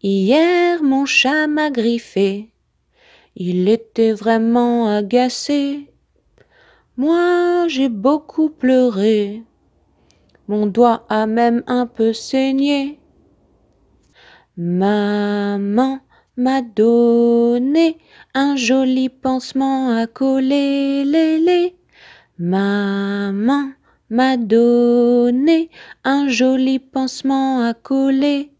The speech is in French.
Hier mon chat m'a griffé, il était vraiment agacé. Moi j'ai beaucoup pleuré, mon doigt a même un peu saigné. Maman m'a donné un joli pansement à coller les Maman m'a donné un joli pansement à coller.